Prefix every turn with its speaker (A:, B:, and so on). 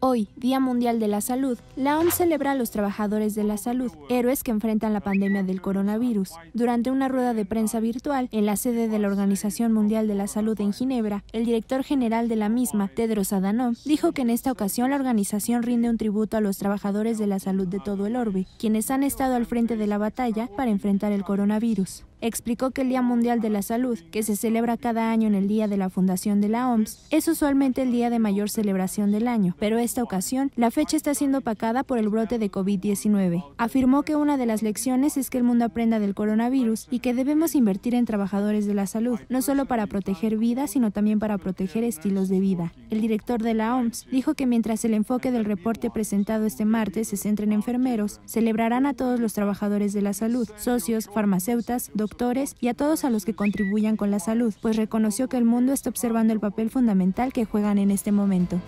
A: Hoy, Día Mundial de la Salud, la OMS celebra a los trabajadores de la salud, héroes que enfrentan la pandemia del coronavirus. Durante una rueda de prensa virtual en la sede de la Organización Mundial de la Salud en Ginebra, el director general de la misma, Tedros Adhanom, dijo que en esta ocasión la organización rinde un tributo a los trabajadores de la salud de todo el orbe, quienes han estado al frente de la batalla para enfrentar el coronavirus explicó que el Día Mundial de la Salud, que se celebra cada año en el día de la fundación de la OMS, es usualmente el día de mayor celebración del año, pero esta ocasión la fecha está siendo pacada por el brote de COVID-19. Afirmó que una de las lecciones es que el mundo aprenda del coronavirus y que debemos invertir en trabajadores de la salud, no solo para proteger vidas, sino también para proteger estilos de vida. El director de la OMS dijo que mientras el enfoque del reporte presentado este martes se centra en enfermeros, celebrarán a todos los trabajadores de la salud, socios, farmacéutas, doctores, y a todos a los que contribuyan con la salud, pues reconoció que el mundo está observando el papel fundamental que juegan en este momento.